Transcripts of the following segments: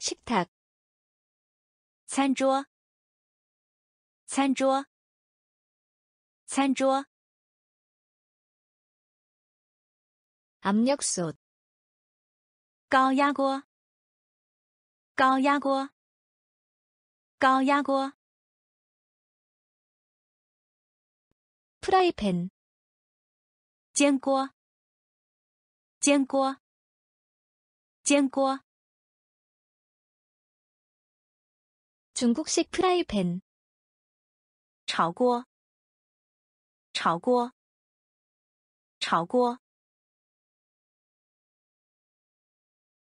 식탁 餐桌餐桌餐桌 압력솥 高压锅高压锅高压锅 프라이팬 煎锅煎锅煎锅 중국식 프라이팬 炒锅炒锅炒锅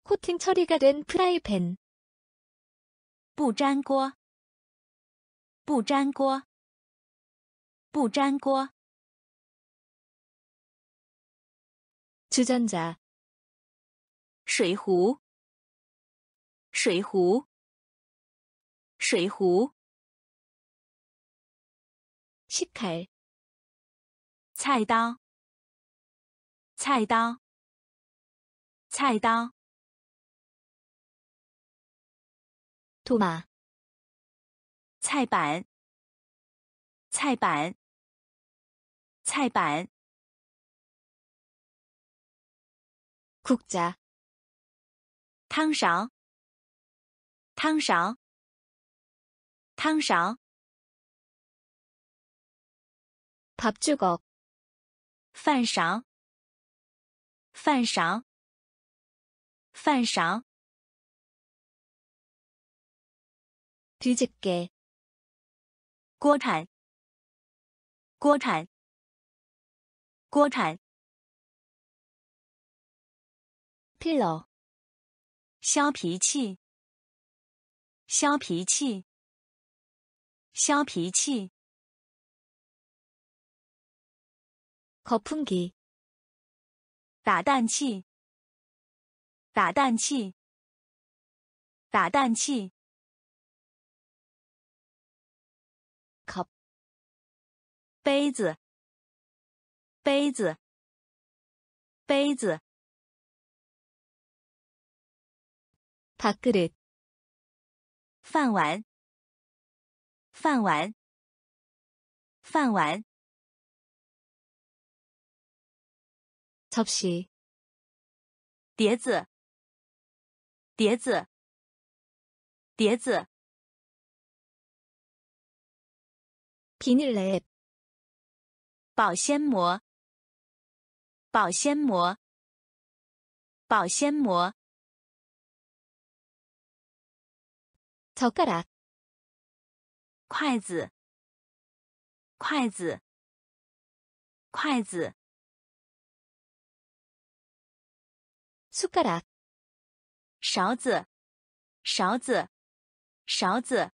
코팅 처리가 된 프라이팬 不粘锅不粘锅不粘锅 주전자 水壶水壶水壶，切菜刀，菜刀，菜刀，兔马，菜板，菜板，菜板，국 자， 汤勺，汤勺。汤勺、밥주 걱、 饭勺、饭勺、饭勺、두개 개、 锅铲、锅铲、锅铲、pillow、削皮器、削皮器。消脾气。鼓风机。打蛋器。打蛋器。打蛋器。考。杯子。杯子。杯子。밥그 릇。 饭碗。饭碗，饭碗。접 시， 碟子，碟子，碟子。피닐 랩， 保鲜膜，保鲜膜，保鲜膜。저거라筷子，筷子，筷子。スカラット，勺子，勺子，勺子。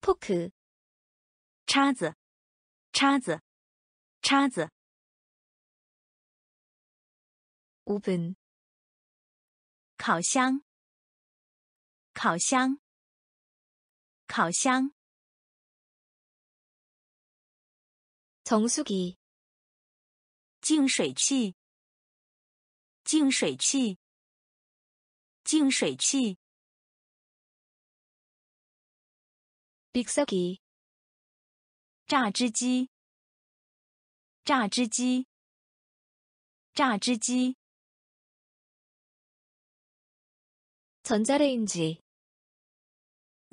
プク，叉子，叉子，叉子。オープン，烤箱，烤箱。烤箱，净水器，净水器，净水器，净水器，榨汁机，榨汁机，榨汁机，전자레인 지。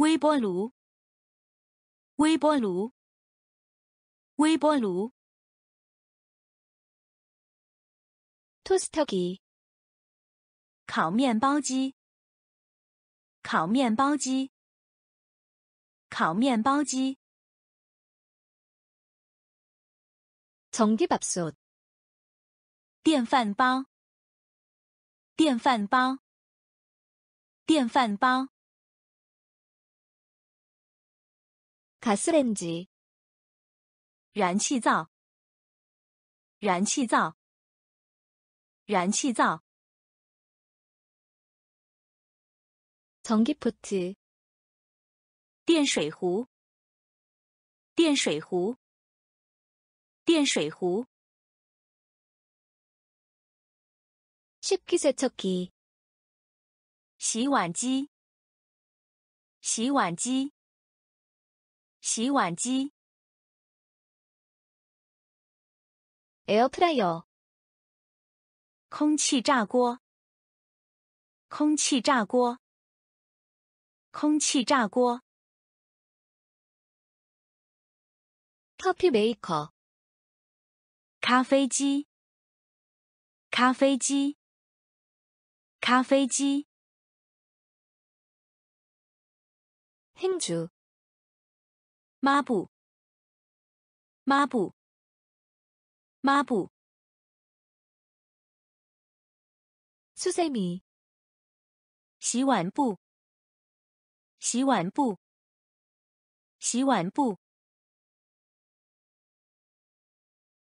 微波炉，微波炉，微波炉。Toaster，烤面包机，烤面包机，烤面包机。从 give up 说，电饭煲，电饭煲，电饭煲。卡斯林吉，燃气灶，燃气灶，燃气灶。从吉普提，电水壶，电水壶，电水壶。吉吉塞托基，洗碗机，洗碗机。洗碗机，Airplay，空气炸锅，空气炸锅，空气炸锅，Coffee Maker，咖啡机，咖啡机，咖啡机，Hangju。抹布，抹布，抹布。苏塞米，洗碗布，洗碗布，洗碗布。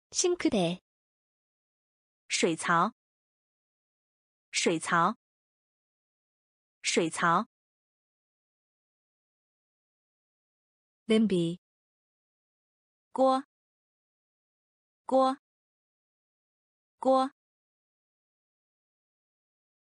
シンク台，水槽，水槽，水槽。林比，锅锅锅